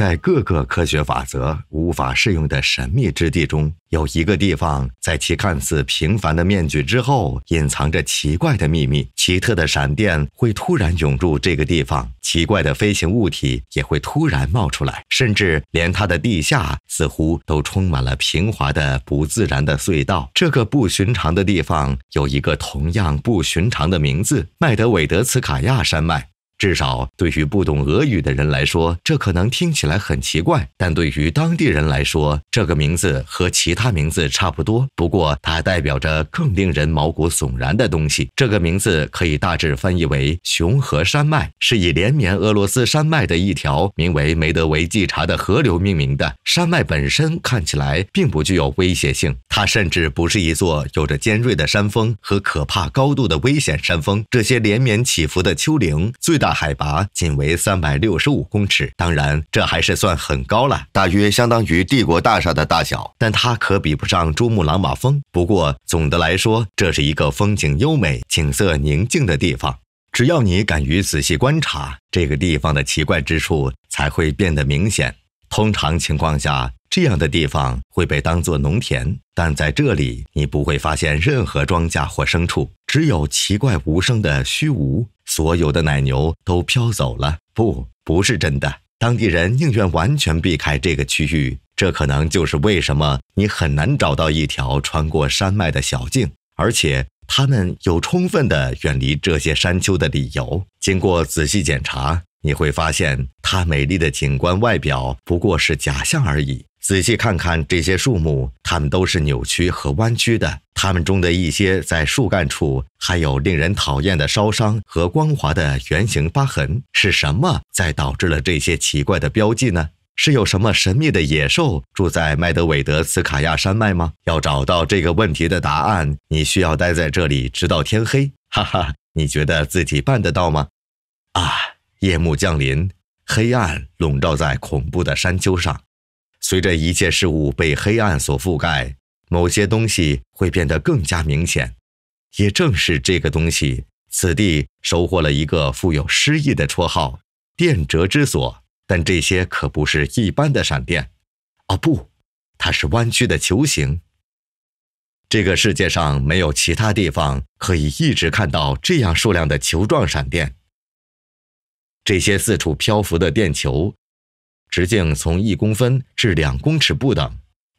在各个科学法则无法适用的神秘之地中，有一个地方，在其看似平凡的面具之后，隐藏着奇怪的秘密。奇特的闪电会突然涌入这个地方，奇怪的飞行物体也会突然冒出来，甚至连它的地下似乎都充满了平滑的不自然的隧道。这个不寻常的地方有一个同样不寻常的名字——麦德韦德茨卡亚山脉。至少对于不懂俄语的人来说，这可能听起来很奇怪；但对于当地人来说，这个名字和其他名字差不多。不过，它代表着更令人毛骨悚然的东西。这个名字可以大致翻译为“熊河山脉”，是以连绵俄罗斯山脉的一条名为梅德韦季查的河流命名的。山脉本身看起来并不具有威胁性，它甚至不是一座有着尖锐的山峰和可怕高度的危险山峰。这些连绵起伏的丘陵，最大。海拔仅为三百六十五公尺，当然这还是算很高了，大约相当于帝国大厦的大小，但它可比不上珠穆朗玛峰。不过总的来说，这是一个风景优美、景色宁静的地方。只要你敢于仔细观察，这个地方的奇怪之处才会变得明显。通常情况下，这样的地方会被当作农田，但在这里你不会发现任何庄稼或牲畜，只有奇怪无声的虚无。所有的奶牛都飘走了，不，不是真的。当地人宁愿完全避开这个区域，这可能就是为什么你很难找到一条穿过山脉的小径。而且，他们有充分的远离这些山丘的理由。经过仔细检查，你会发现它美丽的景观外表不过是假象而已。仔细看看这些树木，它们都是扭曲和弯曲的。它们中的一些在树干处还有令人讨厌的烧伤和光滑的圆形疤痕。是什么在导致了这些奇怪的标记呢？是有什么神秘的野兽住在麦德韦德茨卡亚山脉吗？要找到这个问题的答案，你需要待在这里直到天黑。哈哈，你觉得自己办得到吗？啊，夜幕降临，黑暗笼罩在恐怖的山丘上。随着一切事物被黑暗所覆盖，某些东西会变得更加明显。也正是这个东西，此地收获了一个富有诗意的绰号——电折之所。但这些可不是一般的闪电啊！不，它是弯曲的球形。这个世界上没有其他地方可以一直看到这样数量的球状闪电。这些四处漂浮的电球。直径从一公分至两公尺不等。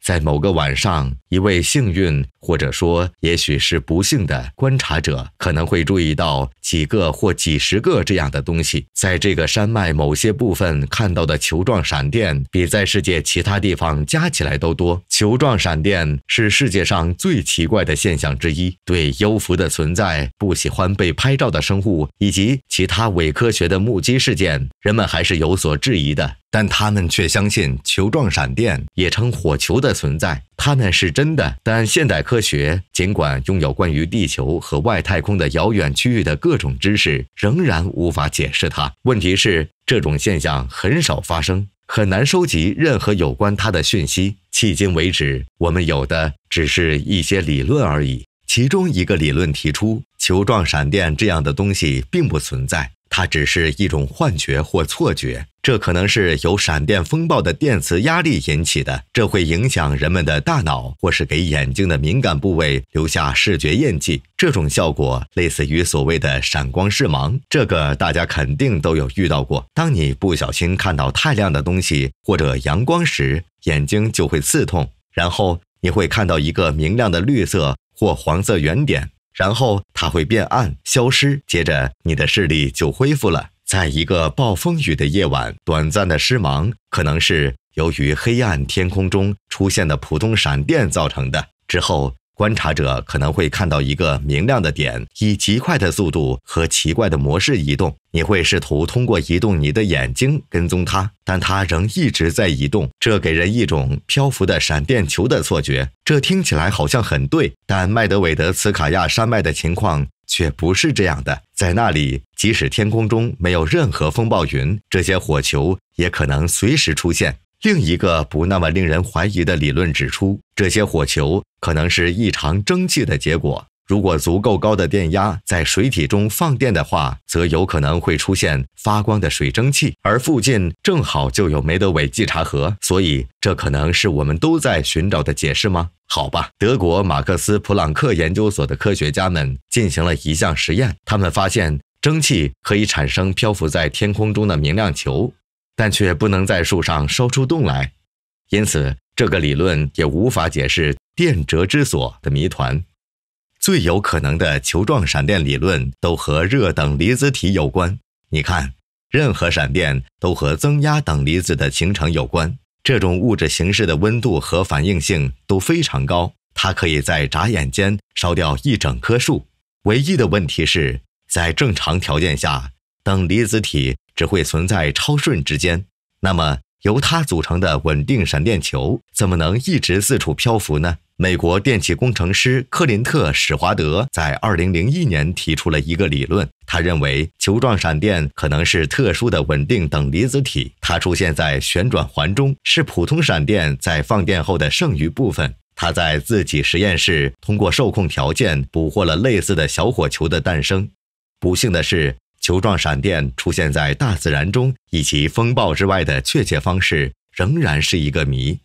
在某个晚上，一位幸运或者说也许是不幸的观察者可能会注意到几个或几十个这样的东西。在这个山脉某些部分看到的球状闪电，比在世界其他地方加起来都多。球状闪电是世界上最奇怪的现象之一。对幽浮的存在、不喜欢被拍照的生物以及其他伪科学的目击事件，人们还是有所质疑的。但他们却相信球状闪电，也称火球的。存在，它们是真的，但现代科学尽管拥有关于地球和外太空的遥远区域的各种知识，仍然无法解释它。问题是，这种现象很少发生，很难收集任何有关它的讯息。迄今为止，我们有的只是一些理论而已。其中一个理论提出，球状闪电这样的东西并不存在。它只是一种幻觉或错觉，这可能是由闪电风暴的电磁压力引起的。这会影响人们的大脑，或是给眼睛的敏感部位留下视觉印记。这种效果类似于所谓的闪光视盲，这个大家肯定都有遇到过。当你不小心看到太亮的东西或者阳光时，眼睛就会刺痛，然后你会看到一个明亮的绿色或黄色圆点。然后它会变暗、消失，接着你的视力就恢复了。在一个暴风雨的夜晚，短暂的失盲可能是由于黑暗天空中出现的普通闪电造成的。之后。观察者可能会看到一个明亮的点，以极快的速度和奇怪的模式移动。你会试图通过移动你的眼睛跟踪它，但它仍一直在移动，这给人一种漂浮的闪电球的错觉。这听起来好像很对，但麦德韦德茨卡亚山脉的情况却不是这样的。在那里，即使天空中没有任何风暴云，这些火球也可能随时出现。另一个不那么令人怀疑的理论指出，这些火球可能是异常蒸汽的结果。如果足够高的电压在水体中放电的话，则有可能会出现发光的水蒸气，而附近正好就有梅德韦季茶河，所以这可能是我们都在寻找的解释吗？好吧，德国马克思普朗克研究所的科学家们进行了一项实验，他们发现蒸汽可以产生漂浮在天空中的明亮球。但却不能在树上烧出洞来，因此这个理论也无法解释电折之所的谜团。最有可能的球状闪电理论都和热等离子体有关。你看，任何闪电都和增压等离子的形成有关。这种物质形式的温度和反应性都非常高，它可以在眨眼间烧掉一整棵树。唯一的问题是在正常条件下。等离子体只会存在超顺之间，那么由它组成的稳定闪电球怎么能一直四处漂浮呢？美国电气工程师科林特·史华德在2001年提出了一个理论，他认为球状闪电可能是特殊的稳定等离子体，它出现在旋转环中，是普通闪电在放电后的剩余部分。他在自己实验室通过受控条件捕获了类似的小火球的诞生。不幸的是。球状闪电出现在大自然中以及风暴之外的确切方式仍然是一个谜。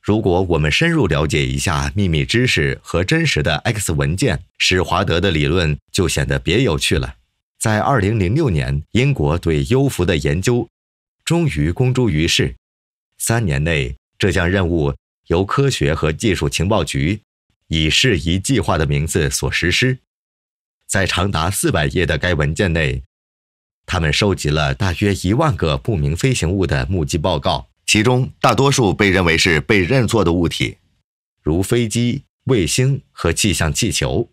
如果我们深入了解一下秘密知识和真实的 X 文件，史华德的理论就显得别有趣了。在2006年，英国对幽浮的研究终于公诸于世。三年内，这项任务由科学和技术情报局以“适宜计划”的名字所实施。在长达四百页的该文件内，他们收集了大约一万个不明飞行物的目击报告，其中大多数被认为是被认错的物体，如飞机、卫星和气象气球，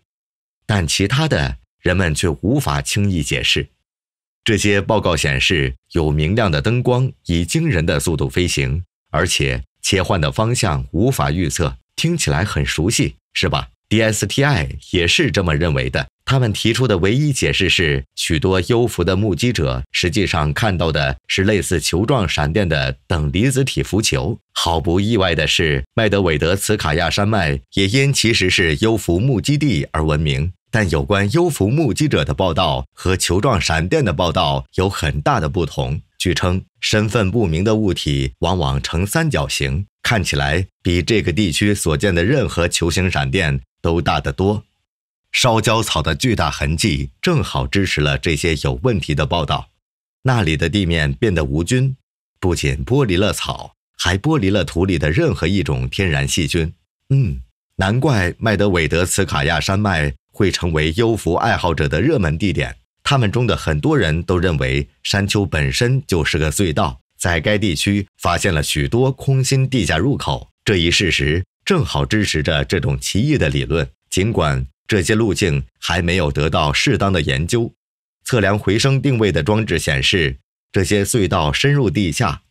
但其他的人们却无法轻易解释。这些报告显示，有明亮的灯光以惊人的速度飞行，而且切换的方向无法预测。听起来很熟悉，是吧？DSTI 也是这么认为的。他们提出的唯一解释是，许多幽浮的目击者实际上看到的是类似球状闪电的等离子体浮球。毫不意外的是，麦德韦德茨卡亚山脉也因其实是幽浮目击地而闻名。但有关幽浮目击者的报道和球状闪电的报道有很大的不同。据称，身份不明的物体往往呈三角形，看起来比这个地区所见的任何球形闪电都大得多。烧焦草的巨大痕迹正好支持了这些有问题的报道。那里的地面变得无菌，不仅剥离了草，还剥离了土里的任何一种天然细菌。嗯，难怪麦德韦德茨卡亚山脉会成为幽浮爱好者的热门地点。他们中的很多人都认为山丘本身就是个隧道。在该地区发现了许多空心地下入口，这一事实正好支持着这种奇异的理论。尽管。这些路径还没有得到适当的研究。测量回声定位的装置显示，这些隧道深入地下，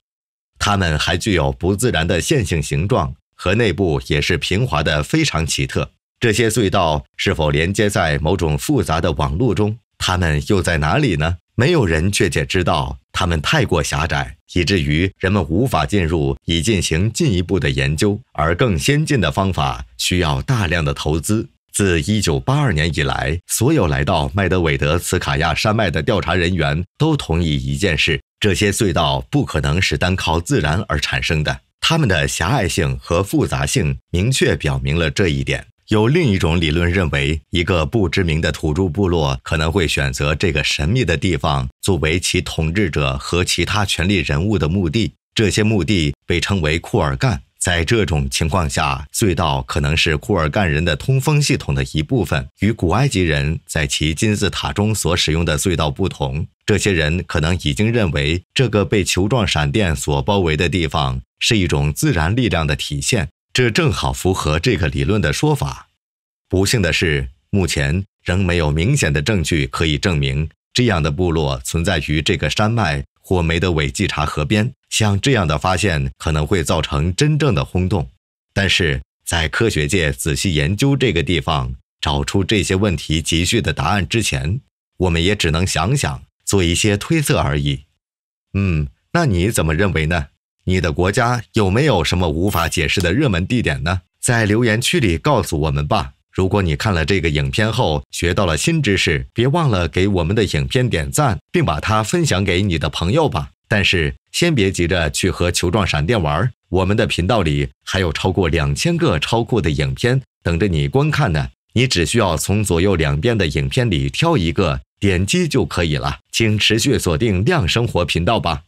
它们还具有不自然的线性形状，和内部也是平滑的，非常奇特。这些隧道是否连接在某种复杂的网络中？它们又在哪里呢？没有人确切知道。它们太过狭窄，以至于人们无法进入以进行进一步的研究，而更先进的方法需要大量的投资。自一九八二年以来，所有来到麦德韦德茨卡亚山脉的调查人员都同意一件事：这些隧道不可能是单靠自然而产生的。它们的狭隘性和复杂性明确表明了这一点。有另一种理论认为，一个不知名的土著部落可能会选择这个神秘的地方作为其统治者和其他权力人物的墓地。这些墓地被称为库尔干。在这种情况下，隧道可能是库尔干人的通风系统的一部分。与古埃及人在其金字塔中所使用的隧道不同，这些人可能已经认为这个被球状闪电所包围的地方是一种自然力量的体现。这正好符合这个理论的说法。不幸的是，目前仍没有明显的证据可以证明这样的部落存在于这个山脉或梅德韦季察河边。像这样的发现可能会造成真正的轰动，但是在科学界仔细研究这个地方、找出这些问题急需的答案之前，我们也只能想想、做一些推测而已。嗯，那你怎么认为呢？你的国家有没有什么无法解释的热门地点呢？在留言区里告诉我们吧。如果你看了这个影片后学到了新知识，别忘了给我们的影片点赞，并把它分享给你的朋友吧。但是，先别急着去和球状闪电玩儿，我们的频道里还有超过两千个超酷的影片等着你观看呢。你只需要从左右两边的影片里挑一个点击就可以了。请持续锁定亮生活频道吧。